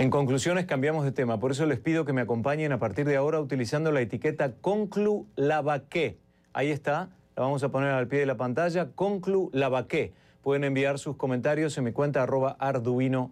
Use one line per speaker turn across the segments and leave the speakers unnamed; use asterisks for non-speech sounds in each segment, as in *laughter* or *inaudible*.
En conclusiones cambiamos de tema, por eso les pido que me acompañen a partir de ahora utilizando la etiqueta Conclu Lavaqué. Ahí está, la vamos a poner al pie de la pantalla, Conclu Lavaqué. Pueden enviar sus comentarios en mi cuenta arroba arduinocnn.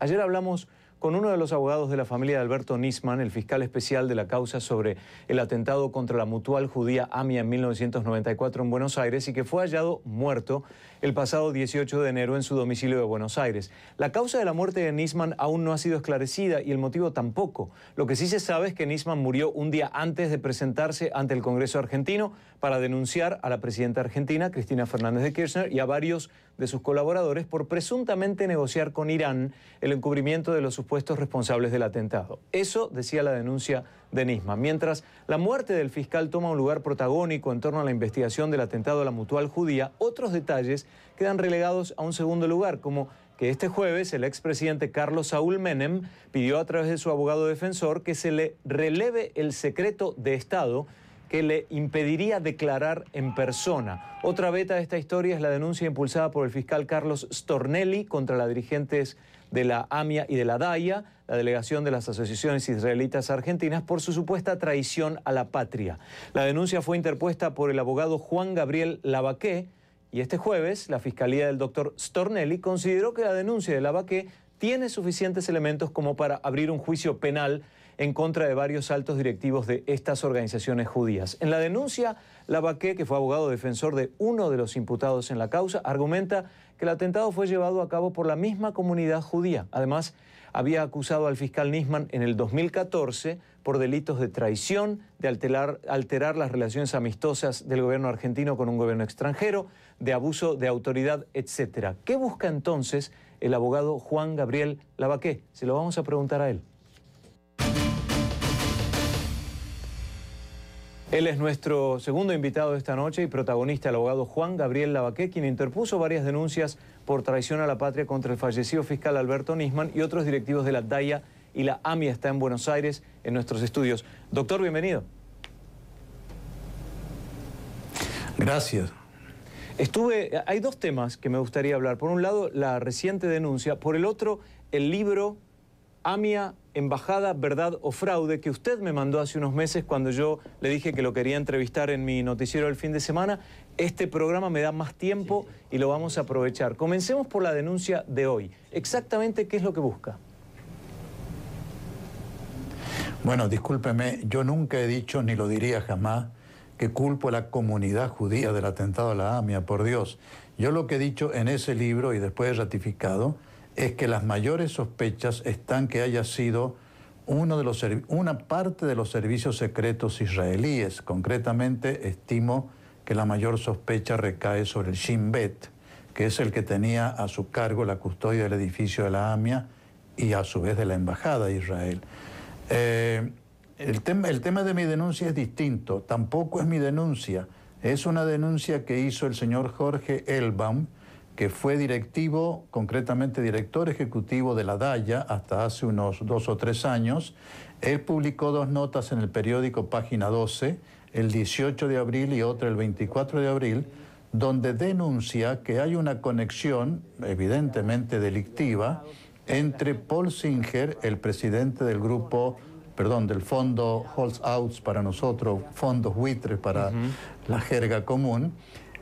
Ayer hablamos con uno de los abogados de la familia de Alberto Nisman, el fiscal especial de la causa sobre el atentado contra la mutual judía AMIA en 1994 en Buenos Aires y que fue hallado muerto el pasado 18 de enero en su domicilio de Buenos Aires. La causa de la muerte de Nisman aún no ha sido esclarecida y el motivo tampoco. Lo que sí se sabe es que Nisman murió un día antes de presentarse ante el Congreso argentino para denunciar a la presidenta argentina, Cristina Fernández de Kirchner, y a varios de sus colaboradores por presuntamente negociar con Irán el encubrimiento de los puestos responsables del atentado. Eso decía la denuncia de Nisma. Mientras la muerte del fiscal toma un lugar protagónico en torno a la investigación del atentado a la mutual judía, otros detalles quedan relegados a un segundo lugar, como que este jueves el expresidente Carlos Saúl Menem pidió a través de su abogado defensor que se le releve el secreto de Estado que le impediría declarar en persona. Otra beta de esta historia es la denuncia impulsada por el fiscal Carlos Stornelli contra la dirigentes de la AMIA y de la DAIA, la delegación de las asociaciones israelitas argentinas, por su supuesta traición a la patria. La denuncia fue interpuesta por el abogado Juan Gabriel Lavaqué y este jueves la Fiscalía del doctor Stornelli consideró que la denuncia de Lavaqué tiene suficientes elementos como para abrir un juicio penal en contra de varios altos directivos de estas organizaciones judías. En la denuncia, Lavaqué, que fue abogado defensor de uno de los imputados en la causa, argumenta que el atentado fue llevado a cabo por la misma comunidad judía. Además, había acusado al fiscal Nisman en el 2014 por delitos de traición, de alterar, las relaciones amistosas del gobierno argentino con un gobierno extranjero, de abuso de autoridad, etc. ¿Qué busca entonces el abogado Juan Gabriel Lavaqué? Se lo vamos a preguntar a él. Él es nuestro segundo invitado de esta noche y protagonista, el abogado Juan Gabriel Lavaqué, quien interpuso varias denuncias por traición a la patria contra el fallecido fiscal Alberto Nisman y otros directivos de la DAIA y la AMIA está en Buenos Aires, en nuestros estudios. Doctor, bienvenido. Gracias. Estuve, hay dos temas que me gustaría hablar. Por un lado, la reciente denuncia. Por el otro, el libro AMIA, Embajada, Verdad o Fraude, que usted me mandó hace unos meses cuando yo le dije que lo quería entrevistar en mi noticiero el fin de semana. Este programa me da más tiempo y lo vamos a aprovechar. Comencemos por la denuncia de hoy. Exactamente qué es lo que busca.
Bueno, discúlpeme, yo nunca he dicho ni lo diría jamás que culpo a la comunidad judía del atentado a la AMIA, por Dios. Yo lo que he dicho en ese libro y después he ratificado es que las mayores sospechas están que haya sido uno de los, una parte de los servicios secretos israelíes. Concretamente, estimo que la mayor sospecha recae sobre el Shin Bet, que es el que tenía a su cargo la custodia del edificio de la AMIA y a su vez de la Embajada de Israel. Eh, el, el tema de mi denuncia es distinto, tampoco es mi denuncia, es una denuncia que hizo el señor Jorge Elbaum, que fue directivo, concretamente director ejecutivo de la DAIA hasta hace unos dos o tres años. Él publicó dos notas en el periódico Página 12, el 18 de abril y otra el 24 de abril, donde denuncia que hay una conexión, evidentemente delictiva, entre Paul Singer, el presidente del grupo perdón, del fondo Holds Outs para nosotros, fondos buitres para la jerga común,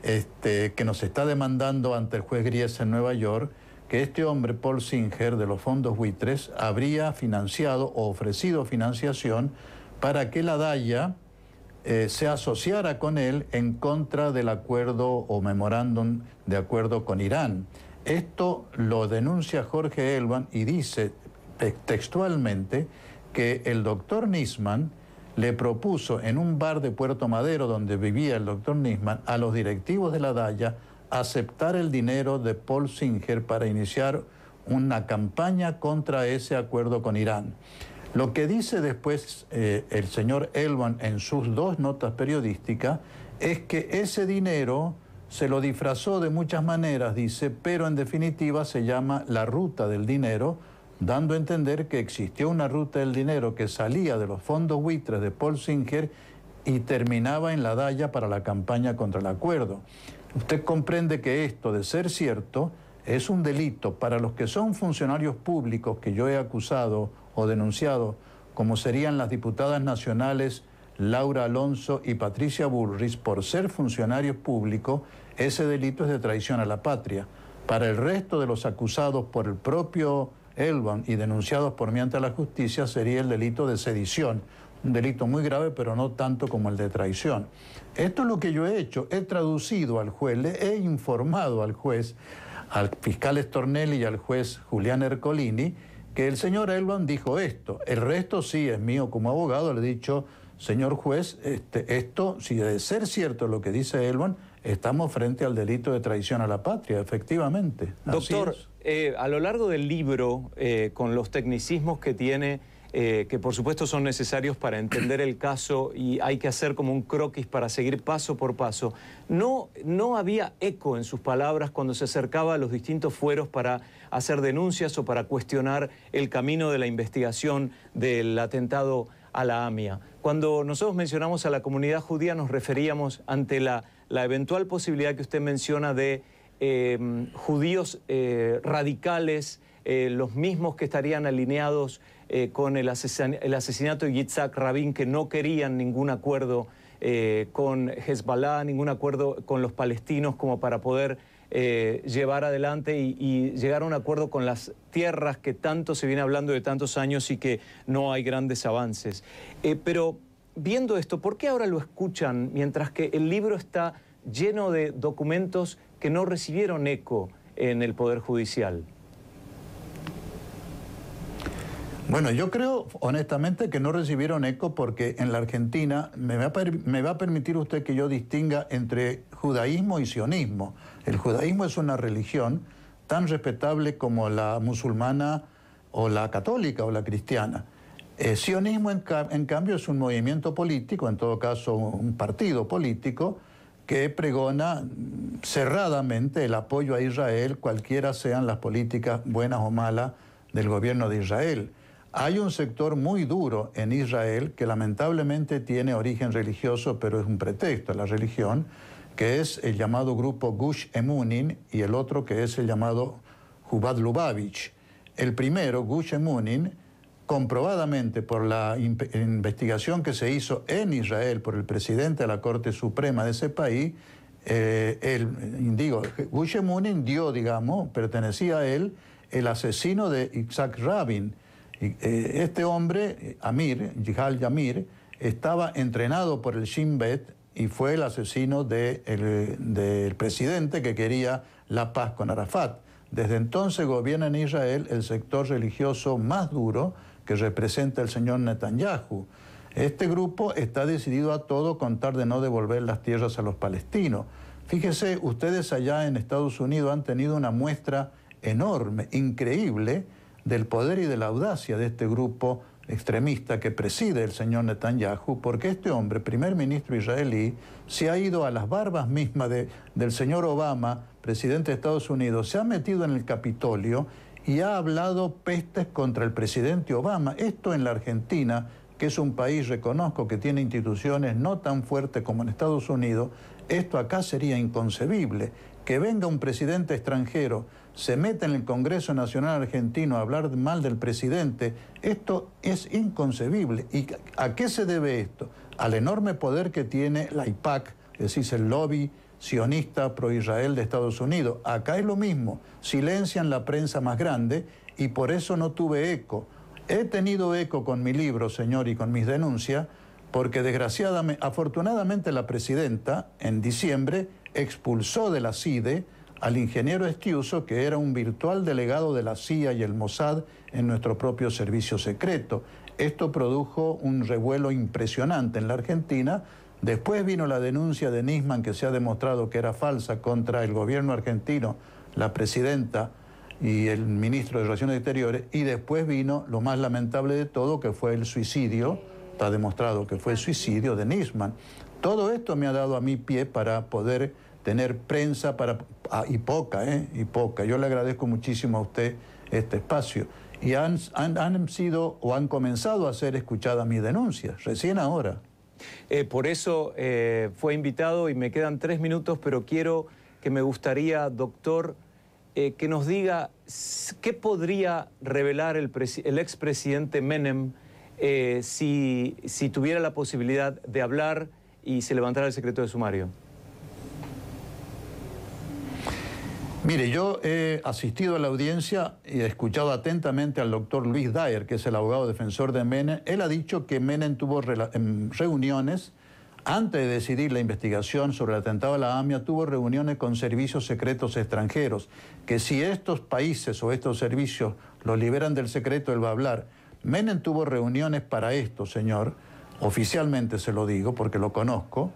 este, que nos está demandando ante el juez Gries en Nueva York que este hombre, Paul Singer, de los fondos buitres, habría financiado o ofrecido financiación para que la DAIA eh, se asociara con él en contra del acuerdo o memorándum de acuerdo con Irán. Esto lo denuncia Jorge Elban y dice textualmente que el doctor Nisman, le propuso en un bar de Puerto Madero donde vivía el doctor Nisman a los directivos de la DAYA aceptar el dinero de Paul Singer para iniciar una campaña contra ese acuerdo con Irán. Lo que dice después eh, el señor Elwan en sus dos notas periodísticas es que ese dinero se lo disfrazó de muchas maneras, dice, pero en definitiva se llama la ruta del dinero dando a entender que existió una ruta del dinero que salía de los fondos buitres de Paul Singer y terminaba en la dalla para la campaña contra el acuerdo. Usted comprende que esto, de ser cierto, es un delito para los que son funcionarios públicos que yo he acusado o denunciado, como serían las diputadas nacionales Laura Alonso y Patricia Burris, por ser funcionarios públicos, ese delito es de traición a la patria. Para el resto de los acusados por el propio Elban y denunciados por mí ante la justicia sería el delito de sedición, un delito muy grave, pero no tanto como el de traición. Esto es lo que yo he hecho, he traducido al juez, le he informado al juez, al fiscal Stornelli y al juez Julián Ercolini, que el señor Elban dijo esto. El resto sí es mío como abogado, le he dicho, señor juez, este, esto, si de ser cierto lo que dice Elban, Estamos frente al delito de traición a la patria, efectivamente.
Doctor, eh, a lo largo del libro, eh, con los tecnicismos que tiene, eh, que por supuesto son necesarios para entender el caso y hay que hacer como un croquis para seguir paso por paso. No, no había eco en sus palabras cuando se acercaba a los distintos fueros para hacer denuncias o para cuestionar el camino de la investigación del atentado a la AMIA. Cuando nosotros mencionamos a la comunidad judía nos referíamos ante la la eventual posibilidad que usted menciona de em, judíos eh, radicales, eh, los mismos que estarían alineados eh, con el, asesinato de Yitzhak Rabin, que no querían ningún acuerdo con Hezbollah, ningún acuerdo con los palestinos como para poder llevar adelante y, llegar a un acuerdo con las tierras que tanto se viene hablando de tantos años y que no hay grandes avances. pero viendo esto, ¿por qué ahora lo escuchan mientras que el libro está lleno de documentos que no recibieron eco en el Poder Judicial?
Bueno, yo creo honestamente que no recibieron eco porque en la Argentina me va, a, permitir usted que yo distinga entre judaísmo y sionismo. El judaísmo es una religión tan respetable como la musulmana o la católica o la cristiana. Eh, sionismo, en, cambio, es un movimiento político, en todo caso un partido político, que pregona mm, cerradamente el apoyo a Israel, cualquiera sean las políticas buenas o malas del gobierno de Israel. Hay un sector muy duro en Israel que lamentablemente tiene origen religioso, pero es un pretexto a la religión, que es el llamado grupo Gush Emunin y el otro que es el llamado Jubad Lubavitch. El primero, Gush Emunin, comprobadamente por la investigación que se hizo en Israel por el presidente de la Corte Suprema de ese país, eh, el, indio, Gushemunin dio, digamos, pertenecía a él, el asesino de Isaac Rabin. Eh, este hombre, Amir, Yihal Yamir, estaba entrenado por el Shin Bet y fue el asesino del presidente que quería la paz con Arafat. Desde entonces gobierna en Israel el sector religioso más duro que representa el señor Netanyahu. Este grupo está decidido a todo contar de no devolver las tierras a los palestinos. Fíjese, ustedes allá en Estados Unidos han tenido una muestra enorme, increíble, del poder y de la audacia de este grupo extremista que preside el señor Netanyahu, porque este hombre, primer ministro israelí, se ha ido a las barbas mismas de, del señor Obama, presidente de Estados Unidos, se ha metido en el Capitolio y ha hablado pestes contra el presidente Obama. Esto en la Argentina, que es un país, reconozco, que tiene instituciones no tan fuertes como en Estados Unidos, esto acá sería inconcebible. Que venga un presidente extranjero, se meta en el Congreso Nacional Argentino a hablar mal del presidente, esto es inconcebible. ¿Y a qué se debe esto? Al enorme poder que tiene la IPAC, es decir, el lobby sionista pro-Israel de Estados Unidos. Acá es lo mismo, silencian la prensa más grande y por eso no tuve eco. He tenido eco con mi libro, señor, y con mis denuncias, porque desgraciadamente, afortunadamente la presidenta en diciembre expulsó de la CIDE al ingeniero Estiuso, que era un virtual delegado de la CIA y el Mossad en nuestro propio servicio secreto. Esto produjo un revuelo impresionante en la Argentina, Después vino la denuncia de Nisman, que se ha demostrado que era falsa, contra el gobierno argentino, la presidenta y el ministro de Relaciones Exteriores. Y después vino lo más lamentable de todo, que fue el suicidio. Está demostrado que fue el suicidio de Nisman. Todo esto me ha dado a mi pie para poder tener prensa para, ah, y poca, ¿eh? Y poca. Yo le agradezco muchísimo a usted este espacio. Y han, han, han sido o han comenzado a ser escuchadas mis denuncias, recién ahora. Eh, por eso
eh, fue invitado y me quedan tres minutos, pero quiero que me gustaría, doctor, eh, que nos diga qué podría revelar el, expresidente Menem si tuviera la posibilidad de hablar y se levantara el secreto de sumario.
Mire, yo he asistido a la audiencia y he escuchado atentamente al doctor Luis Dyer, que es el abogado defensor de Menem. Él ha dicho que Menem tuvo reuniones, antes de decidir la investigación sobre el atentado a la AMIA, tuvo reuniones con servicios secretos extranjeros, que si estos países o estos servicios los liberan del secreto, él va a hablar. Menem tuvo reuniones para esto, señor, oficialmente se lo digo porque lo conozco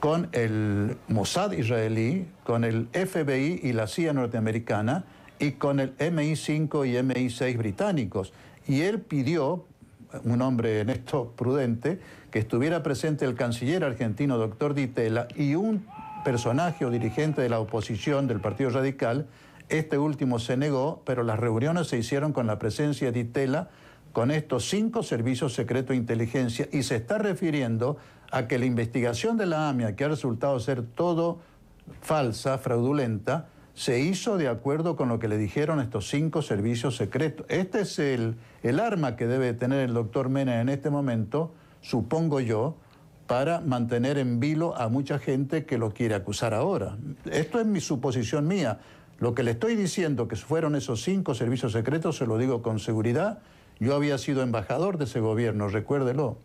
con el Mossad israelí, con el FBI y la CIA norteamericana y con el MI5 y MI6 británicos. Y él pidió, un hombre en esto prudente, que estuviera presente el canciller argentino, doctor Ditela... y un personaje o dirigente de la oposición del Partido Radical. Este último se negó, pero las reuniones se hicieron con la presencia de Ditela... con estos cinco servicios secretos de inteligencia, y se está refiriendo a que la investigación de la AMIA, que ha resultado ser todo falsa, fraudulenta, se hizo de acuerdo con lo que le dijeron estos cinco servicios secretos. Este es el, el arma que debe tener el doctor Mena en este momento, supongo yo, para mantener en vilo a mucha gente que lo quiere acusar ahora. Esto es mi suposición mía. Lo que le estoy diciendo que fueron esos cinco servicios secretos, se lo digo con seguridad. Yo había sido embajador de ese gobierno, recuérdelo.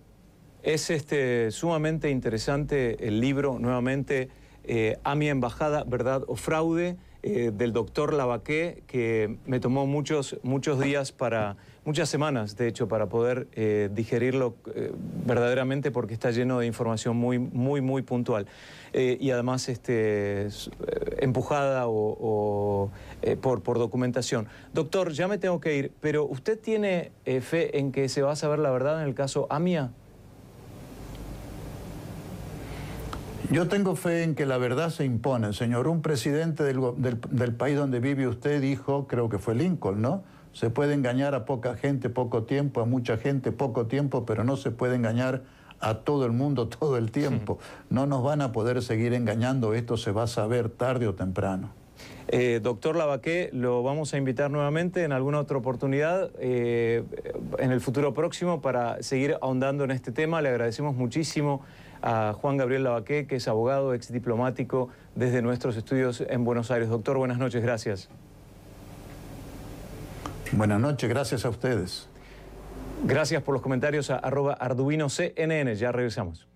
Es este, sumamente interesante
el libro, nuevamente, eh, A mi embajada, verdad o fraude, eh, del doctor Lavaqué, que me tomó muchos, muchos días para, muchas semanas, de hecho, para poder eh, digerirlo eh, verdaderamente, porque está lleno de información muy, muy, muy puntual. y además este, empujada o, por, por documentación. Doctor, ya me tengo que ir, pero ¿usted tiene fe en que se va a saber la verdad en el caso AMIA?
Yo tengo fe en que la verdad se impone, señor. Un presidente del, país donde vive usted dijo, creo que fue Lincoln, ¿no? Se puede engañar a poca gente poco tiempo, a mucha gente poco tiempo, pero no se puede engañar a todo el mundo *laughs* todo el tiempo. No nos van a poder seguir engañando, esto se va a saber tarde o temprano. Eh, doctor
Lavaqué, lo vamos a invitar nuevamente en alguna otra oportunidad eh, en el futuro próximo para seguir ahondando en este tema. Le agradecemos muchísimo a Juan Gabriel Lavaqué, que es abogado, ex diplomático desde nuestros estudios en Buenos Aires. Doctor, buenas noches, gracias. Buenas noches, gracias a ustedes. Gracias por los comentarios a arroba arduino CNN. Ya regresamos.